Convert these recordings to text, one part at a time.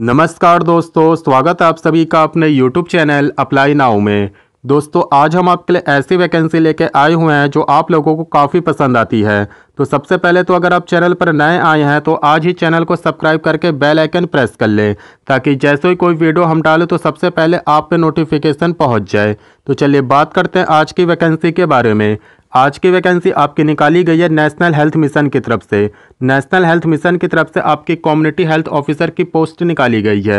नमस्कार दोस्तों स्वागत है आप सभी का अपने YouTube चैनल अप्लाई नाउ में दोस्तों आज हम आपके लिए ऐसी वैकेंसी लेके आए हुए हैं जो आप लोगों को काफ़ी पसंद आती है तो सबसे पहले तो अगर आप चैनल पर नए आए हैं तो आज ही चैनल को सब्सक्राइब करके बेल आइकन प्रेस कर लें ताकि जैसे ही कोई वीडियो हम डालें तो सबसे पहले आप पे नोटिफिकेशन पहुंच जाए तो चलिए बात करते हैं आज की वैकेंसी के बारे में आज की वैकेंसी आपकी निकाली गई है नेशनल हेल्थ मिशन की तरफ से नेशनल हेल्थ मिशन की तरफ से आपकी कम्युनिटी हेल्थ ऑफिसर की पोस्ट निकाली गई है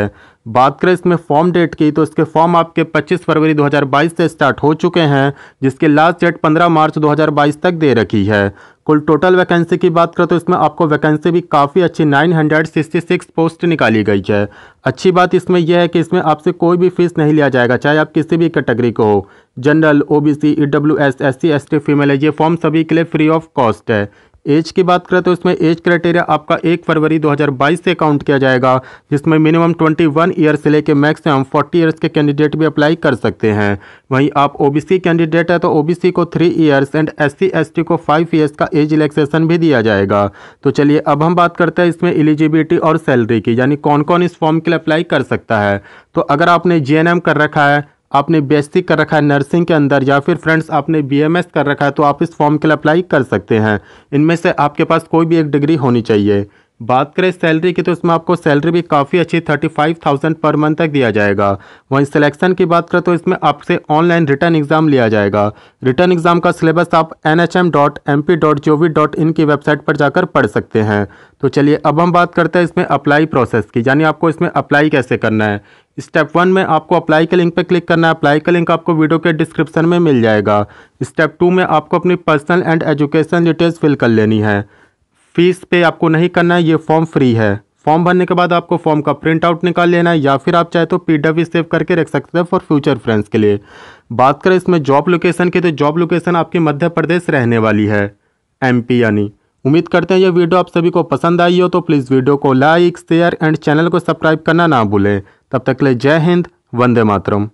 बात करें इसमें फॉर्म डेट की तो इसके फॉर्म आपके 25 फरवरी 2022 से स्टार्ट हो चुके हैं जिसकी लास्ट डेट 15 मार्च 2022 तक दे रखी है कुल टोटल वैकेंसी की बात करें तो इसमें आपको वैकेंसी भी काफ़ी अच्छी 966 पोस्ट निकाली गई है अच्छी बात इसमें यह है कि इसमें आपसे कोई भी फीस नहीं लिया जाएगा चाहे आप किसी भी कैटेगरी को हो general OBC EWS SC ST female है ये फॉर्म सभी के लिए फ्री ऑफ कॉस्ट है एज की बात करें तो इसमें एज क्राइटेरिया आपका एक फरवरी 2022 से काउंट किया जाएगा जिसमें मिनिमम 21 वन ईयर से लेकर मैक्सिमम 40 ईयर्स के कैंडिडेट भी अप्लाई कर सकते हैं वहीं आप ओबीसी कैंडिडेट है तो ओबीसी को three years and SC ST को फाइव ईयर्स का एज रिलैक्सेशन भी दिया जाएगा तो चलिए अब हम बात करते हैं इसमें एलिजिबिलिटी और सैलरी की यानी कौन कौन इस फॉर्म के लिए अप्लाई कर सकता है तो अगर आपने जे कर रखा है आपने बी कर रखा है नर्सिंग के अंदर या फिर फ्रेंड्स आपने बी कर रखा है तो आप इस फॉर्म के लिए अप्लाई कर सकते हैं इनमें से आपके पास कोई भी एक डिग्री होनी चाहिए बात करें सैलरी की तो इसमें आपको सैलरी भी काफ़ी अच्छी थर्टी फाइव थाउजेंड पर मंथ तक दिया जाएगा वहीं सिलेक्शन की बात करें तो इसमें आपसे ऑनलाइन रिटर्न एग्ज़ाम लिया जाएगा रिटर्न एग्ज़ाम का सिलेबस आप N H M dot M P dot gov dot in की वेबसाइट पर जाकर पढ़ सकते हैं तो चलिए अब हम बात करते हैं इसमें अप्लाई प्रोसेस की यानी आपको इसमें अप्लाई कैसे करना है स्टेप वन में आपको अप्लाई के लिंक पर क्लिक करना है अप्लाई का लिंक आपको वीडियो के डिस्क्रिप्शन में मिल जाएगा स्टेप टू में आपको अपनी personal and education details fill कर लेनी है फीस पे आपको नहीं करना है ये फॉर्म फ्री है फॉर्म भरने के बाद आपको फॉर्म का प्रिंट आउट निकाल लेना है या फिर आप चाहे तो पीडब्ल्यू सेव करके रख सकते हैं फॉर फ्यूचर फ्रेंड्स के लिए बात करें इसमें जॉब लोकेशन की तो जॉब लोकेशन आपकी मध्य प्रदेश रहने वाली है पी यानी उम्मीद करते हैं ये वीडियो आप सभी को पसंद आई हो तो प्लीज़ वीडियो को लाइक शेयर एंड चैनल को सब्सक्राइब करना ना भूलें तब तक ले जय हिंद वंदे मातरम